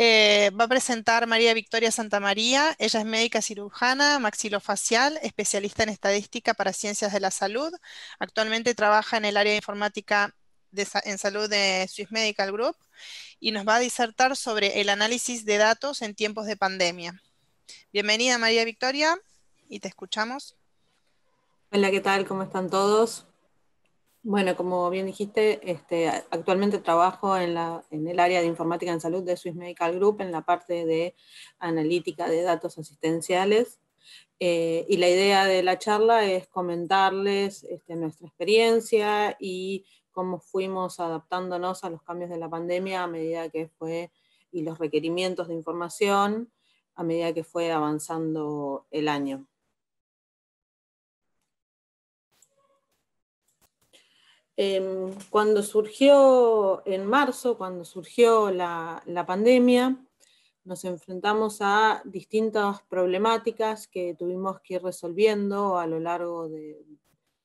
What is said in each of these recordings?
Eh, va a presentar María Victoria Santamaría. Ella es médica cirujana, maxilofacial, especialista en estadística para ciencias de la salud. Actualmente trabaja en el área de informática en salud de Swiss Medical Group y nos va a disertar sobre el análisis de datos en tiempos de pandemia. Bienvenida María Victoria y te escuchamos. Hola, ¿qué tal? ¿Cómo están todos? Bueno, como bien dijiste, este, actualmente trabajo en, el área de informática en salud de Swiss Medical Group, en la parte de analítica de datos asistenciales. Eh, y la idea de la charla es comentarles este, nuestra experiencia y cómo fuimos adaptándonos a los cambios de la pandemia a medida que fue, y los requerimientos de información a medida que fue avanzando el año. Em, cuando surgió en marzo, cuando surgió la, pandemia, nos enfrentamos a distintas problemáticas que tuvimos que ir resolviendo a lo largo de,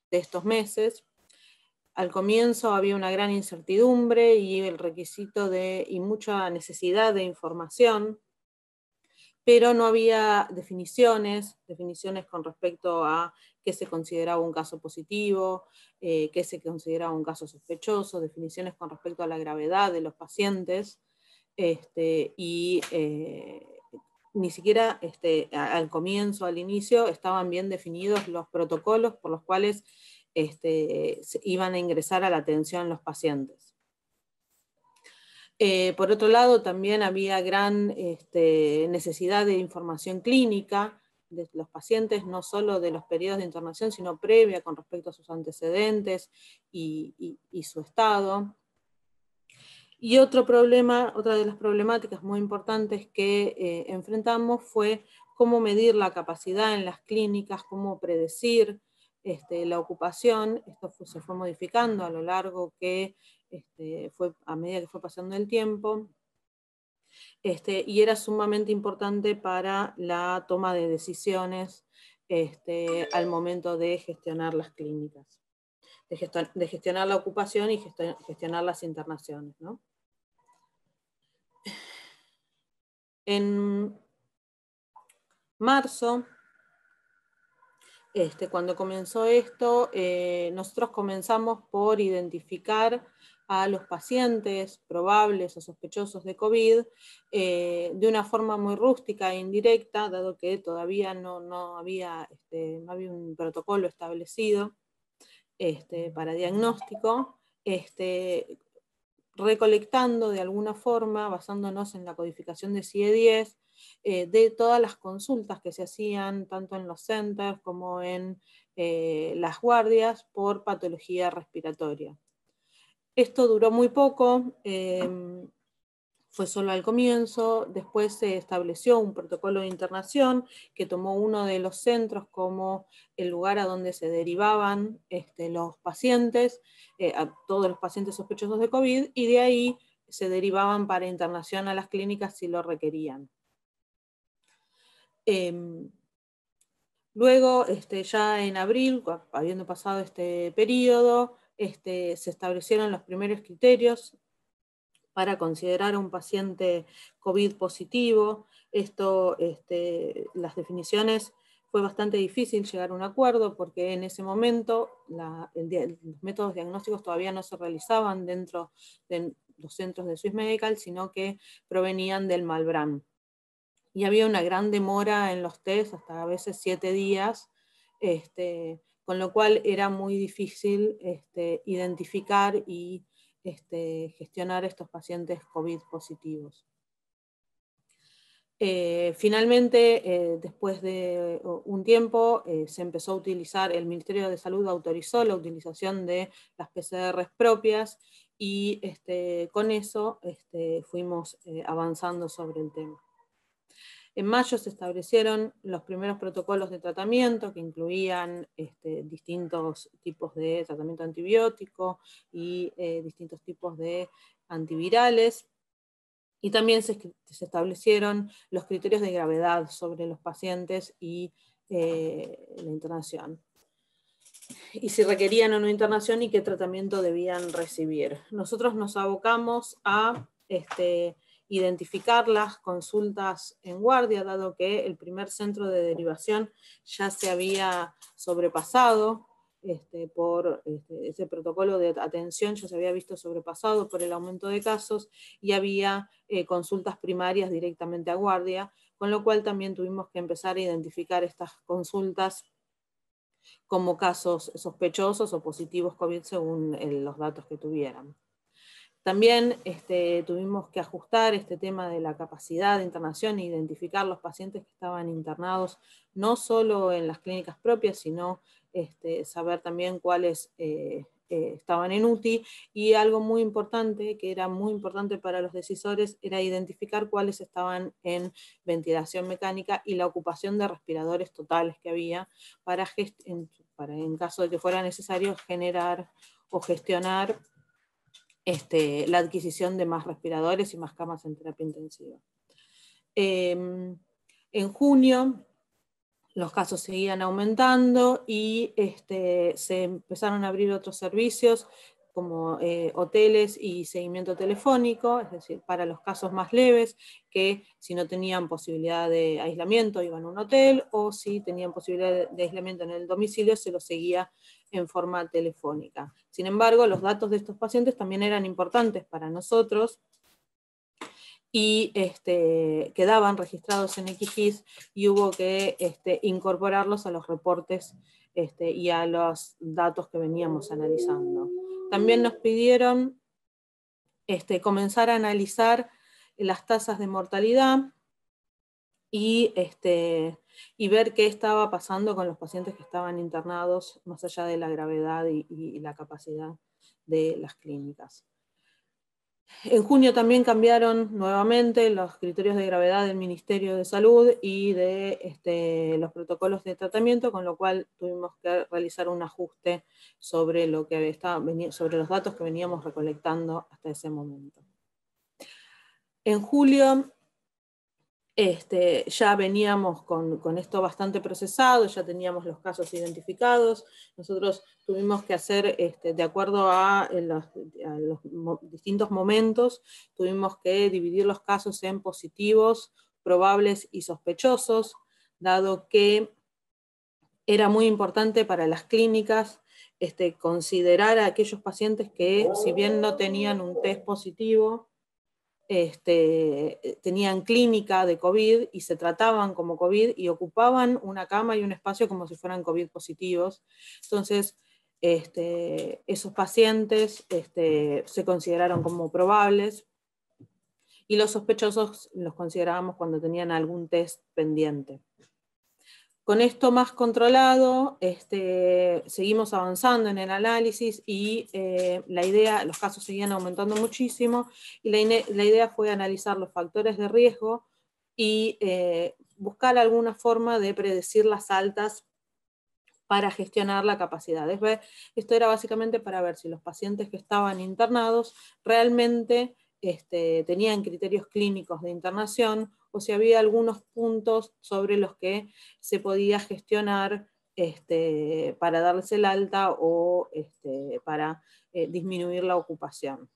de estos meses. Al comienzo había una gran incertidumbre y el requisito de, y mucha necesidad de información, pero no había definiciones, definiciones con respecto a qué se consideraba un caso positivo, eh, qué se consideraba un caso sospechoso, definiciones con respecto a la gravedad de los pacientes, este, y eh, ni siquiera este, al comienzo, al inicio, estaban bien definidos los protocolos por los cuales este, iban a ingresar a la atención los pacientes. Eh, por otro lado, también había gran necesidad de información clínica, de los pacientes, no solo de los periodos de internación, sino previa con respecto a sus antecedentes y, su estado. Y otro problema, otra de las problemáticas muy importantes que eh, enfrentamos fue cómo medir la capacidad en las clínicas, cómo predecir este, la ocupación. Esto se fue modificando a lo largo que este, fue, a medida que fue pasando el tiempo. Este, y era sumamente importante para la toma de decisiones este, al momento de gestionar las clínicas, de, gestionar la ocupación y gestionar las internaciones. En marzo este, cuando comenzó esto, eh, nosotros comenzamos por identificar a los pacientes probables o sospechosos de COVID eh, de una forma muy rústica e indirecta, dado que todavía no, este, había, un protocolo establecido este, para diagnóstico, este, recolectando de alguna forma, basándonos en la codificación de CIE e 10, eh, de todas las consultas que se hacían tanto en los centers como en eh, las guardias por patología respiratoria. Esto duró muy poco, em, fue solo al comienzo, después se estableció un protocolo de internación que tomó uno de los centros como el lugar a donde se derivaban este, los pacientes, eh, a todos los pacientes sospechosos de COVID, y de ahí se derivaban para internación a las clínicas si lo requerían. Em, luego, este, ya en abril, habiendo pasado este periodo, este, se establecieron los primeros criterios para considerar a un paciente COVID positivo. Esto, este, las definiciones, fue bastante difícil llegar a un acuerdo porque en ese momento los métodos diagnósticos todavía no se realizaban dentro de los centros de Swiss Medical, sino que provenían del Malbrán. Y había una gran demora en los test, hasta a veces siete días, este, con lo cual era muy difícil este, identificar y este, gestionar estos pacientes COVID positivos. Eh, finalmente, eh, después de un tiempo, eh, se empezó a utilizar, el Ministerio de Salud autorizó la utilización de las PCRs propias y este, con eso fuimos avanzando sobre el tema. En mayo se establecieron los primeros protocolos de tratamiento que incluían este, distintos tipos de tratamiento antibiótico y eh, distintos tipos de antivirales. Y también se, establecieron los criterios de gravedad sobre los pacientes y eh, la internación. Y si requerían o no internación y qué tratamiento debían recibir. Nosotros nos abocamos a este, identificar las consultas en guardia, dado que el primer centro de derivación ya se había sobrepasado este, por este, ese protocolo de atención, ya se había visto sobrepasado por el aumento de casos y había eh, consultas primarias directamente a guardia, con lo cual también tuvimos que empezar a identificar estas consultas como casos sospechosos o positivos COVID según eh, los datos que tuvieran. También este, tuvimos que ajustar este tema de la capacidad de internación e identificar los pacientes que estaban internados no solo en las clínicas propias, sino este, saber también cuáles eh, eh, estaban en UTI. Y algo muy importante, que era muy importante para los decisores, era identificar cuáles estaban en ventilación mecánica y la ocupación de respiradores totales que había para, en, para en caso de que fuera necesario generar o gestionar este, la adquisición de más respiradores y más camas en terapia intensiva. Em, en junio los casos seguían aumentando y este, se empezaron a abrir otros servicios como eh, hoteles y seguimiento telefónico, es decir, para los casos más leves, que si no tenían posibilidad de aislamiento iban a un hotel o si tenían posibilidad de aislamiento en el domicilio se los seguía en forma telefónica. Sin embargo, los datos de estos pacientes también eran importantes para nosotros y este, quedaban registrados en XGIS y hubo que este, incorporarlos a los reportes este, y a los datos que veníamos analizando. También nos pidieron este, comenzar a analizar las tasas de mortalidad este, y, ver qué estaba pasando con los pacientes que estaban internados, más allá de la gravedad y la capacidad de las clínicas. En junio también cambiaron nuevamente los criterios de gravedad del Ministerio de Salud y de este, los protocolos de tratamiento, con lo cual tuvimos que realizar un ajuste sobre, lo que sobre los datos que veníamos recolectando hasta ese momento. En julio este, ya veníamos con, esto bastante procesado, ya teníamos los casos identificados, nosotros tuvimos que hacer, este, de acuerdo a los, distintos momentos, tuvimos que dividir los casos en positivos, probables y sospechosos, dado que era muy importante para las clínicas este, considerar a aquellos pacientes que, si bien no tenían un test positivo, este, eh, tenían clínica de COVID y se trataban como COVID y ocupaban una cama y un espacio como si fueran COVID positivos. Entonces, este, esos pacientes este, se consideraron como probables y los sospechosos los considerábamos cuando tenían algún test pendiente. Con esto más controlado, este, seguimos avanzando en el análisis y eh, la idea, los casos seguían aumentando muchísimo y la, idea fue analizar los factores de riesgo y eh, buscar alguna forma de predecir las altas para gestionar la capacidad. Esto era básicamente para ver si los pacientes que estaban internados realmente este, tenían criterios clínicos de internación o si había algunos puntos sobre los que se podía gestionar este, para darse el alta o este, para eh, disminuir la ocupación.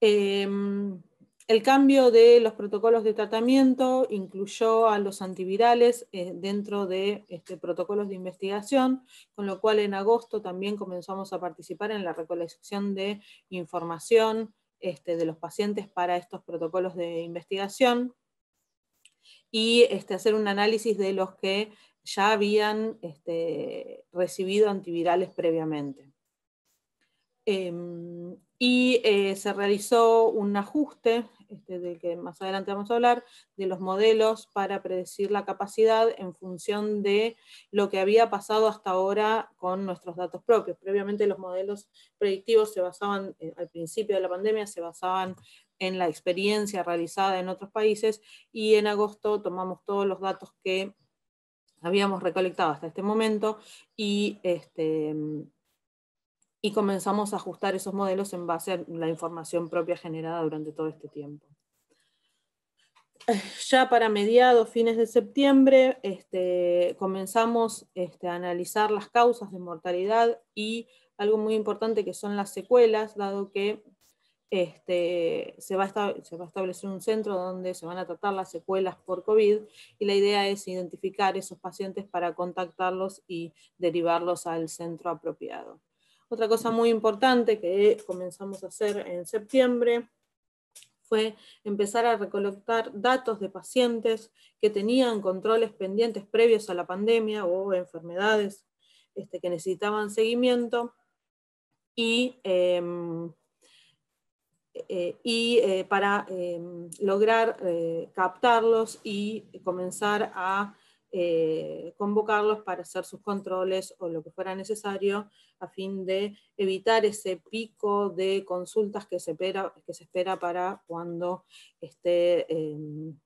Em, el cambio de los protocolos de tratamiento incluyó a los antivirales eh, dentro de este, protocolos de investigación, con lo cual en agosto también comenzamos a participar en la recolección de información este, de los pacientes para estos protocolos de investigación y este, hacer un análisis de los que ya habían este, recibido antivirales previamente. Em, y eh, se realizó un ajuste este, del que más adelante vamos a hablar, de los modelos para predecir la capacidad en función de lo que había pasado hasta ahora con nuestros datos propios. Previamente los modelos predictivos se basaban, eh, al principio de la pandemia, se basaban en la experiencia realizada en otros países y en agosto tomamos todos los datos que habíamos recolectado hasta este momento y este, y comenzamos a ajustar esos modelos en base a la información propia generada durante todo este tiempo. Ya para mediados, fines de septiembre, este, comenzamos este, a analizar las causas de mortalidad y algo muy importante que son las secuelas, dado que este, se, va a se, va a establecer un centro donde se van a tratar las secuelas por COVID y la idea es identificar esos pacientes para contactarlos y derivarlos al centro apropiado. Otra cosa muy importante que comenzamos a hacer en septiembre fue empezar a recolectar datos de pacientes que tenían controles pendientes previos a la pandemia o enfermedades este, que necesitaban seguimiento y, em, eh, eh, para em, lograr eh, captarlos y comenzar a eh, convocarlos para hacer sus controles o lo que fuera necesario a fin de evitar ese pico de consultas que se espera, para cuando esté em,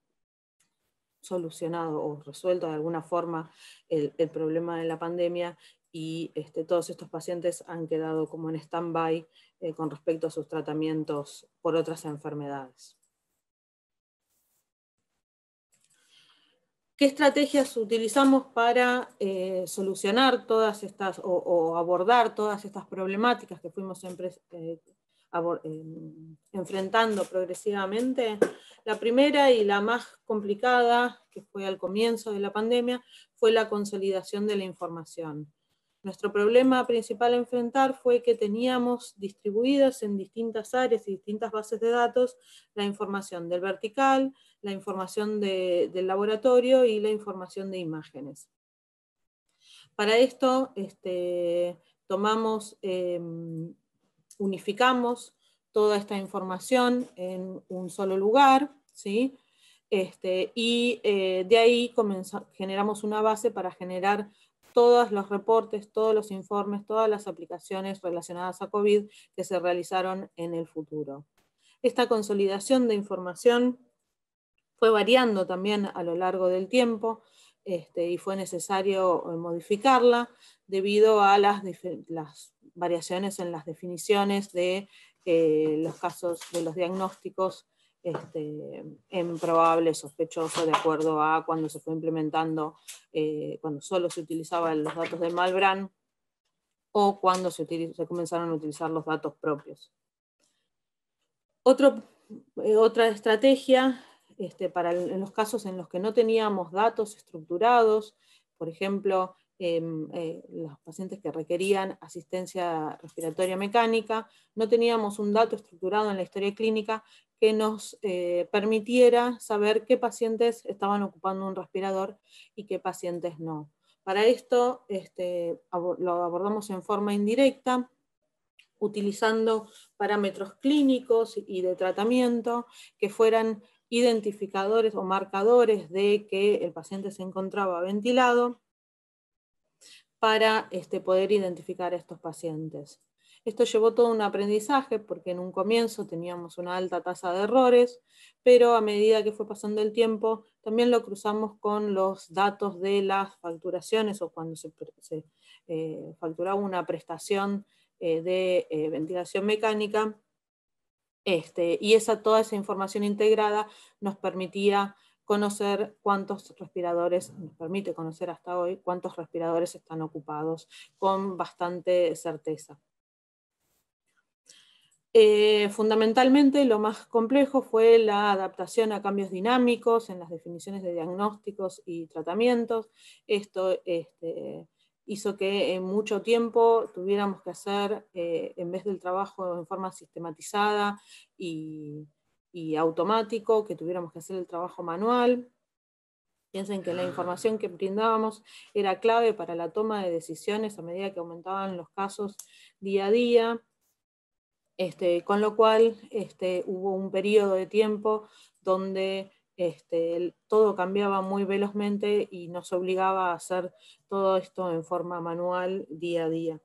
solucionado o resuelto de alguna forma el, problema de la pandemia y este, todos estos pacientes han quedado como en stand-by eh, con respecto a sus tratamientos por otras enfermedades. qué estrategias utilizamos para eh, solucionar todas estas o, abordar todas estas problemáticas que fuimos siempre, eh, eh, enfrentando progresivamente. La primera y la más complicada, que fue al comienzo de la pandemia, fue la consolidación de la información. Nuestro problema principal a enfrentar fue que teníamos distribuidas en distintas áreas y distintas bases de datos la información del vertical, la información del laboratorio y la información de imágenes. Para esto este, tomamos, em, unificamos toda esta información en un solo lugar, este, y eh, de ahí generamos una base para generar todos los reportes, todos los informes, todas las aplicaciones relacionadas a COVID que se realizaron en el futuro. Esta consolidación de información fue variando también a lo largo del tiempo este, y fue necesario eh, modificarla debido a las, variaciones en las definiciones de eh, los casos de los diagnósticos este, en probable, sospechoso, de acuerdo a cuando se fue implementando, eh, cuando solo se utilizaban los datos de Malbrand o cuando se, comenzaron a utilizar los datos propios. Otro, otra estrategia este, para en los casos en los que no teníamos datos estructurados, por ejemplo, em, eh, los pacientes que requerían asistencia respiratoria mecánica, no teníamos un dato estructurado en la historia clínica que nos eh, permitiera saber qué pacientes estaban ocupando un respirador y qué pacientes no. Para esto este, lo abordamos en forma indirecta, utilizando parámetros clínicos y de tratamiento que fueran identificadores o marcadores de que el paciente se encontraba ventilado para este, poder identificar a estos pacientes. Esto llevó todo un aprendizaje porque en un comienzo teníamos una alta tasa de errores, pero a medida que fue pasando el tiempo también lo cruzamos con los datos de las facturaciones o cuando se, eh, facturaba una prestación eh, de eh, ventilación mecánica este, y esa, toda esa información integrada nos permitía conocer cuántos respiradores, nos permite conocer hasta hoy cuántos respiradores están ocupados con bastante certeza. Eh, fundamentalmente lo más complejo fue la adaptación a cambios dinámicos en las definiciones de diagnósticos y tratamientos. Esto este, hizo que en mucho tiempo tuviéramos que hacer, eh, en vez del trabajo en forma sistematizada y, y automático, que tuviéramos que hacer el trabajo manual. Piensen que la información que brindábamos era clave para la toma de decisiones a medida que aumentaban los casos día a día, este, con lo cual este, hubo un periodo de tiempo donde este, todo cambiaba muy velozmente y nos obligaba a hacer todo esto en forma manual día a día.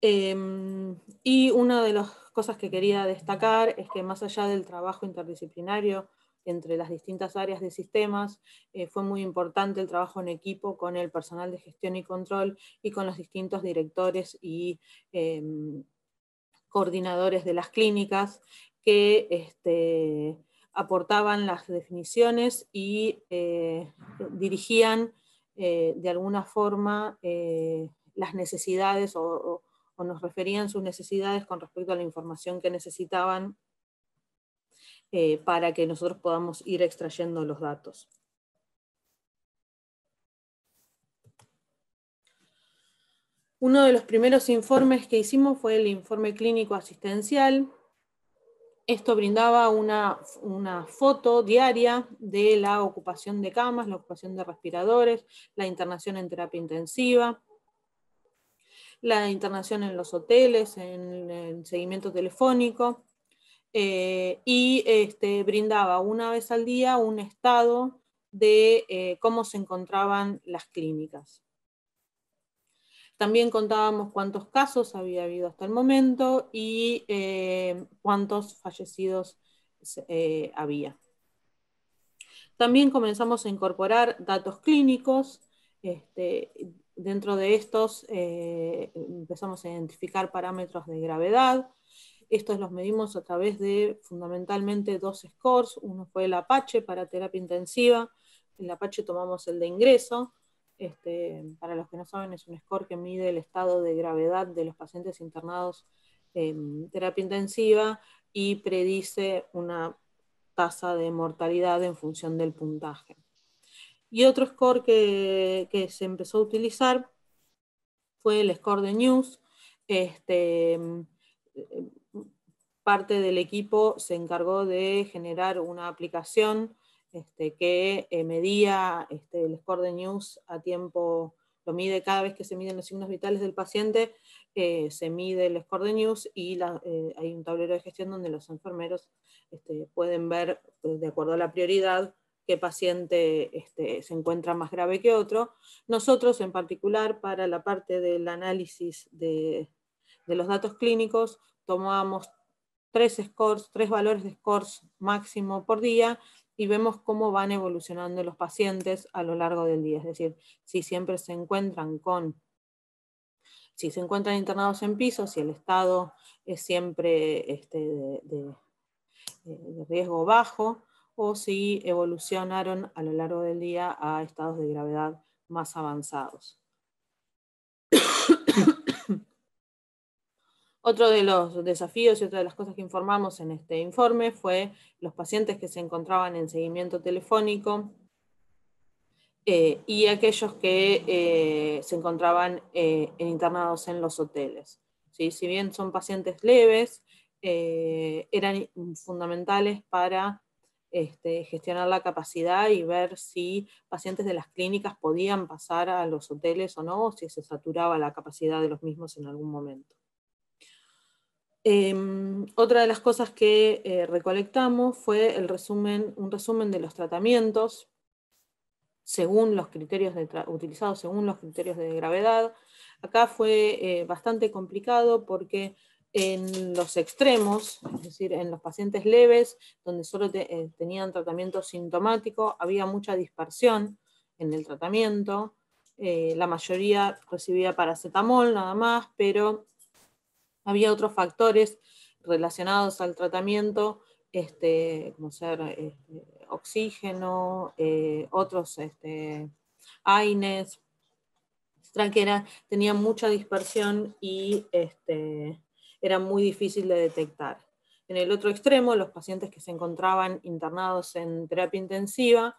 Em, y una de las cosas que quería destacar es que más allá del trabajo interdisciplinario entre las distintas áreas de sistemas, eh, fue muy importante el trabajo en equipo con el personal de gestión y control y con los distintos directores y em, coordinadores de las clínicas que este, aportaban las definiciones y eh, dirigían eh, de alguna forma eh, las necesidades o, nos referían sus necesidades con respecto a la información que necesitaban para que nosotros podamos ir extrayendo los datos. Uno de los primeros informes que hicimos fue el informe clínico asistencial, esto brindaba una, foto diaria de la ocupación de camas, la ocupación de respiradores, la internación en terapia intensiva, la internación en los hoteles, en, seguimiento telefónico, eh, y este, brindaba una vez al día un estado de eh, cómo se encontraban las clínicas. También contábamos cuántos casos había habido hasta el momento y eh, cuántos fallecidos eh, había. También comenzamos a incorporar datos clínicos. Este, dentro de estos eh, empezamos a identificar parámetros de gravedad. Estos los medimos a través de fundamentalmente dos scores. Uno fue el Apache para terapia intensiva. El Apache tomamos el de ingreso este, para los que no saben, es un score que mide el estado de gravedad de los pacientes internados en terapia intensiva y predice una tasa de mortalidad en función del puntaje. Y otro score que, se empezó a utilizar fue el score de News. Este, eh, parte del equipo se encargó de generar una aplicación este, que eh, medía este, el score de news a tiempo, lo mide cada vez que se miden los signos vitales del paciente, eh, se mide el score de news y eh, hay un tablero de gestión donde los enfermeros este, pueden ver, pues, de acuerdo a la prioridad, qué paciente se encuentra más grave que otro. Nosotros, en particular, para la parte del análisis de, los datos clínicos, tomamos tres scores, tres valores de scores máximo por día, y vemos cómo van evolucionando los pacientes a lo largo del día. Es decir, si siempre se encuentran con, si se encuentran internados en piso, si el estado es siempre este, de riesgo bajo, o si evolucionaron a lo largo del día a estados de gravedad más avanzados. Otro de los desafíos y otra de las cosas que informamos en este informe fue los pacientes que se encontraban en seguimiento telefónico eh, y aquellos que eh, se encontraban eh, internados en los hoteles. Si bien son pacientes leves, eran fundamentales para este, gestionar la capacidad y ver si pacientes de las clínicas podían pasar a los hoteles o no, o si se saturaba la capacidad de los mismos en algún momento. Em, otra de las cosas que eh, recolectamos fue el resumen, un resumen de los tratamientos según los criterios utilizados según los criterios de gravedad. Acá fue eh, bastante complicado porque en los extremos, es decir, en los pacientes leves, donde solo eh, tenían tratamiento sintomático, había mucha dispersión en el tratamiento. la mayoría recibía paracetamol nada más, pero había otros factores relacionados al tratamiento, este, como ser este, oxígeno, eh, otros este, aines, que mucha dispersión y este, era muy difícil de detectar. En el otro extremo, los pacientes que se encontraban internados en terapia intensiva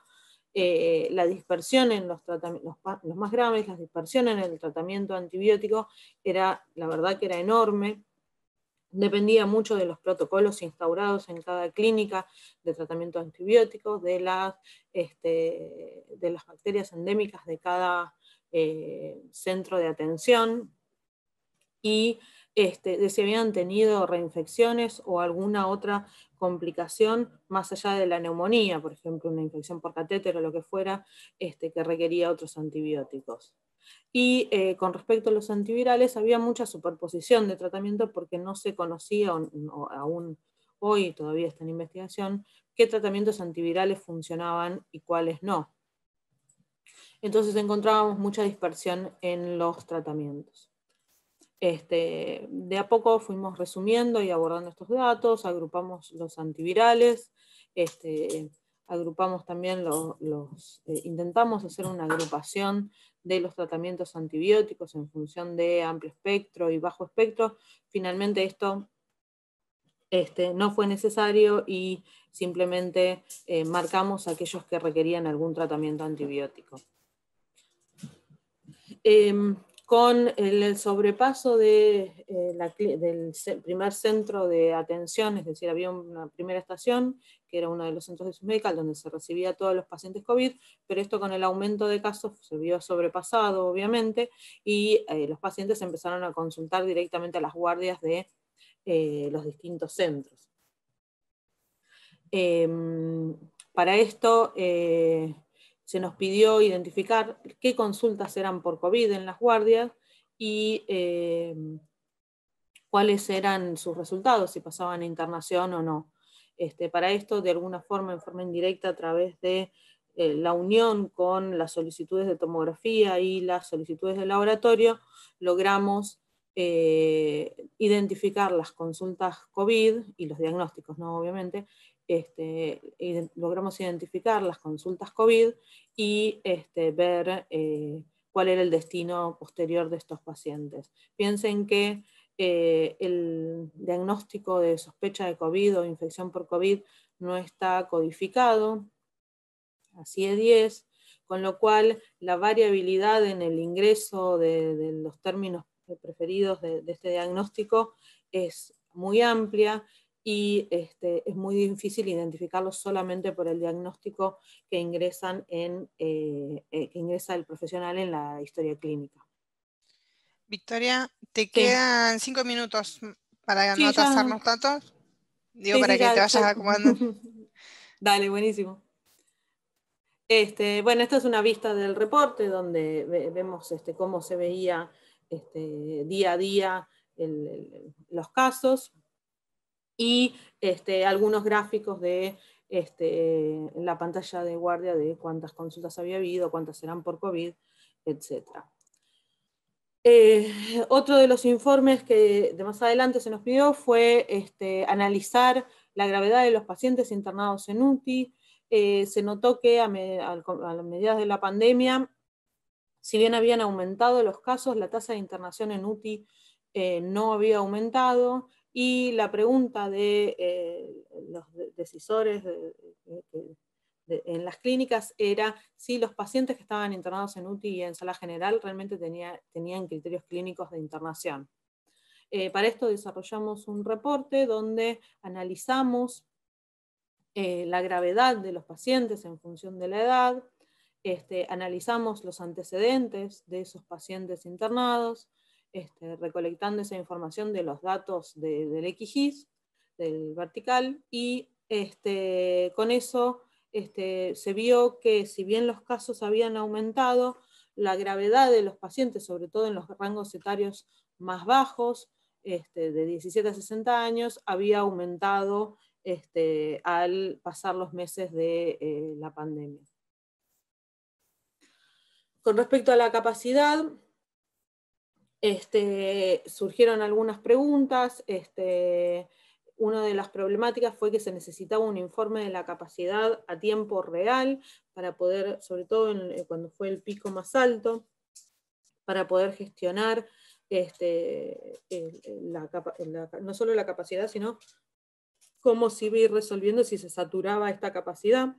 eh, la dispersión en los, tratamientos, los, más graves, la dispersión en el tratamiento antibiótico era, la verdad que era enorme, dependía mucho de los protocolos instaurados en cada clínica de tratamiento antibiótico, de las, este, de las bacterias endémicas de cada eh, centro de atención y este, de si habían tenido reinfecciones o alguna otra complicación más allá de la neumonía, por ejemplo, una infección por catéter o lo que fuera, este, que requería otros antibióticos. Y eh, con respecto a los antivirales, había mucha superposición de tratamiento porque no se conocía, aún hoy todavía está en investigación, qué tratamientos antivirales funcionaban y cuáles no. Entonces encontrábamos mucha dispersión en los tratamientos. Este, de a poco fuimos resumiendo y abordando estos datos, agrupamos los antivirales, este, agrupamos también los, eh, intentamos hacer una agrupación de los tratamientos antibióticos en función de amplio espectro y bajo espectro. Finalmente esto este, no fue necesario y simplemente eh, marcamos aquellos que requerían algún tratamiento antibiótico. Em, con el sobrepaso eh, del primer centro de atención, es decir, había una primera estación, que era uno de los centros de sus donde se recibía a todos los pacientes COVID, pero esto con el aumento de casos se vio sobrepasado, obviamente, y eh, los pacientes empezaron a consultar directamente a las guardias de eh, los distintos centros. Em, para esto se nos pidió identificar qué consultas eran por COVID en las guardias y eh, cuáles eran sus resultados, si pasaban a internación o no. Este, para esto, de alguna forma, en forma indirecta, a través de eh, la unión con las solicitudes de tomografía y las solicitudes de laboratorio, logramos eh, identificar las consultas COVID y los diagnósticos, ¿no? obviamente, este, logramos identificar las consultas COVID y este, ver eh, cuál era el destino posterior de estos pacientes. Piensen que eh, el diagnóstico de sospecha de COVID o infección por COVID no está codificado, así es 10, con lo cual la variabilidad en el ingreso de, los términos preferidos de este diagnóstico es muy amplia y este, es muy difícil identificarlos solamente por el diagnóstico que, ingresan en, eh, eh, ingresa el profesional en la historia clínica. Victoria, te quedan cinco minutos para no atrasarnos Digo, para que te vayas acomodando. Dale, buenísimo. Este, bueno, esta es una vista del reporte donde vemos este, cómo se veía este, día a día los casos y este, algunos gráficos de este, la pantalla de guardia de cuántas consultas había habido, cuántas eran por COVID, etc. Eh, otro de los informes que de más adelante se nos pidió fue este, analizar la gravedad de los pacientes internados en UTI. Eh, se notó que a, medida de la pandemia, si bien habían aumentado los casos, la tasa de internación en UTI eh, no había aumentado y la pregunta de eh, los decisores en las clínicas era si los pacientes que estaban internados en UTI y en sala general realmente tenían criterios clínicos de internación. Eh, para esto desarrollamos un reporte donde analizamos eh, la gravedad de los pacientes en función de la edad, este, analizamos los antecedentes de esos pacientes internados, este, recolectando esa información de los datos del XGIS, del vertical, y este, con eso este, se vio que si bien los casos habían aumentado, la gravedad de los pacientes, sobre todo en los rangos etarios más bajos, de 17 a 60 años, había aumentado al pasar los meses de eh, la pandemia. Con respecto a la capacidad, este, surgieron algunas preguntas. Este, una de las problemáticas fue que se necesitaba un informe de la capacidad a tiempo real para poder, sobre todo eh, cuando fue el pico más alto, para poder gestionar este, no solo la capacidad, sino cómo se iba a ir resolviendo si se saturaba esta capacidad.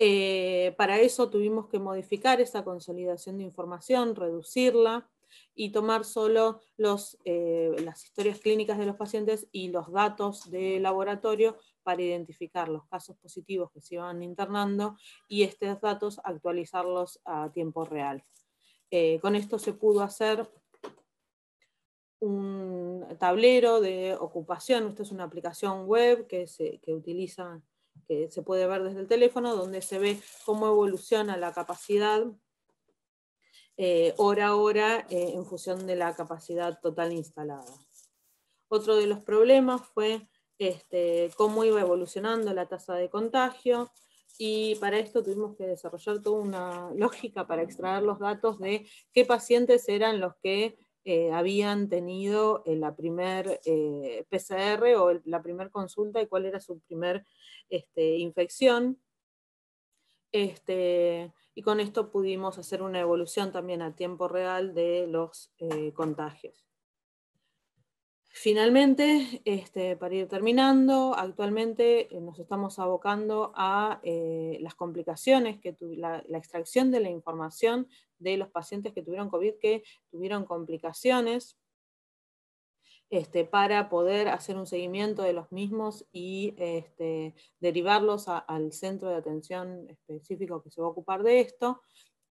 Eh, para eso tuvimos que modificar esa consolidación de información, reducirla y tomar solo eh, las historias clínicas de los pacientes y los datos de laboratorio para identificar los casos positivos que se iban internando y estos datos actualizarlos a tiempo real. Eh, con esto se pudo hacer un tablero de ocupación, esta es una aplicación web que se que utiliza, que se puede ver desde el teléfono, donde se ve cómo evoluciona la capacidad eh, hora a hora eh, en función de la capacidad total instalada. Otro de los problemas fue este, cómo iba evolucionando la tasa de contagio y para esto tuvimos que desarrollar toda una lógica para extraer los datos de qué pacientes eran los que eh, habían tenido la primer PCR o la primer consulta y cuál era su primer este, infección. Este, y con esto pudimos hacer una evolución también a tiempo real de los eh, contagios. Finalmente, este, para ir terminando, actualmente eh, nos estamos abocando a eh, las complicaciones, que la, extracción de la información de los pacientes que tuvieron COVID, que tuvieron complicaciones este, para poder hacer un seguimiento de los mismos y este, derivarlos al centro de atención específico que se va a ocupar de esto.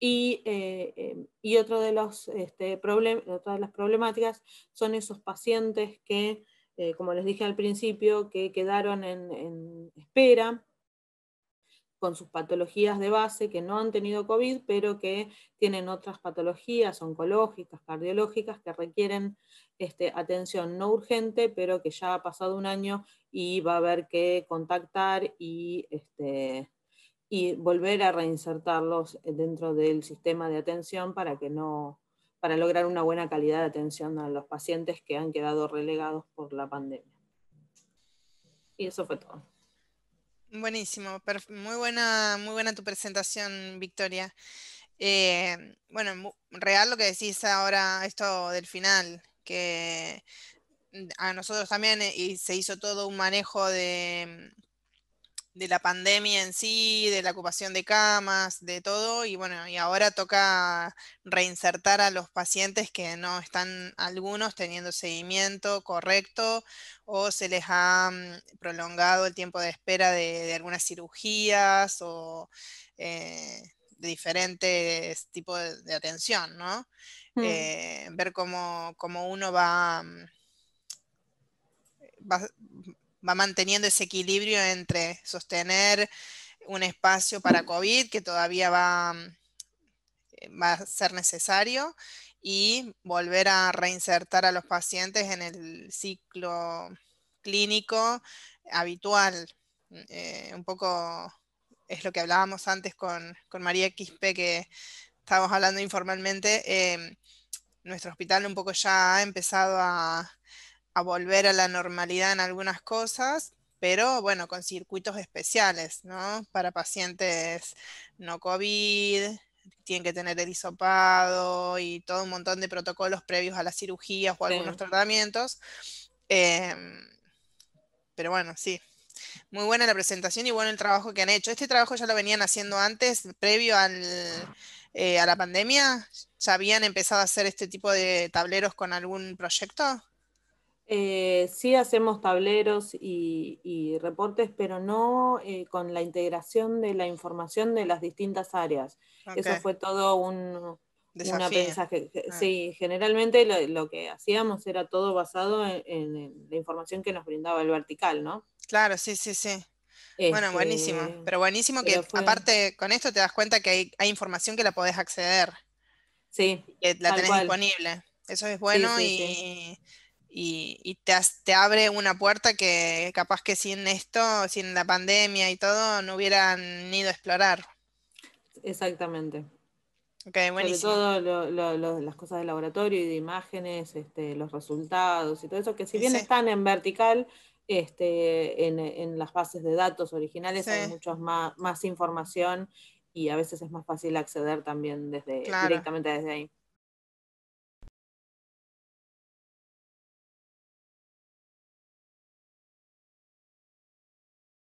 Y, eh, em, y otro de los, este, otra de las problemáticas son esos pacientes que, eh, como les dije al principio, que quedaron en espera con sus patologías de base que no han tenido COVID, pero que tienen otras patologías oncológicas, cardiológicas, que requieren este, atención no urgente, pero que ya ha pasado un año y va a haber que contactar y, este, y volver a reinsertarlos dentro del sistema de atención para que no para lograr una buena calidad de atención a los pacientes que han quedado relegados por la pandemia. Y eso fue todo. Buenísimo, muy buena, muy buena tu presentación, Victoria. Eh, bueno, real lo que decís ahora, esto del final, que mm, a nosotros también eh, y se hizo todo un manejo de, de la pandemia en sí, de la ocupación de camas, de todo, y bueno, y ahora toca reinsertar a los pacientes que no están algunos teniendo seguimiento correcto o se les ha mm, prolongado el tiempo de espera de, algunas cirugías o eh, de diferentes tipos de, atención, ¿no? Mm. Eh, ver cómo, uno va mm, va manteniendo ese equilibrio entre sostener un espacio para COVID que todavía va, mm, va a ser necesario y volver a reinsertar a los pacientes en el ciclo clínico habitual. Eh, un poco es lo que hablábamos antes con, María Quispe, que estábamos hablando informalmente. Eh, nuestro hospital un poco ya ha empezado a, a volver a la normalidad en algunas cosas, pero bueno, con circuitos especiales, ¿no? Para pacientes no COVID, tienen que tener el hisopado y todo un montón de protocolos previos a las cirugías o algunos tratamientos. Em, pero bueno, sí. Muy buena la presentación y bueno el trabajo que han hecho. Este trabajo ya lo venían haciendo antes, previo eh, a la pandemia. ¿Ya habían empezado a hacer este tipo de tableros con algún proyecto? Eh, sí hacemos tableros y, reportes, pero no eh, con la integración de la información de las distintas áreas. Eso fue todo un, aprendizaje. Ah. Sí, generalmente lo, que hacíamos era todo basado en, la información que nos brindaba el vertical, ¿no? Claro, sí, sí, sí. bueno, buenísimo. Este, pero buenísimo que aparte con esto te das cuenta que hay, información que la podés acceder. Sí. Que la tenés disponible. Eso es bueno y y, te, te, abre una puerta que capaz que sin esto, sin la pandemia y todo, no hubieran ido a explorar. Exactamente. Ok, buenísimo. Sobre todo lo, las cosas de laboratorio y de imágenes, este, los resultados y todo eso, que si bien están en vertical, este, en, las bases de datos originales hay muchos más, más información y a veces es más fácil acceder también desde, directamente desde ahí.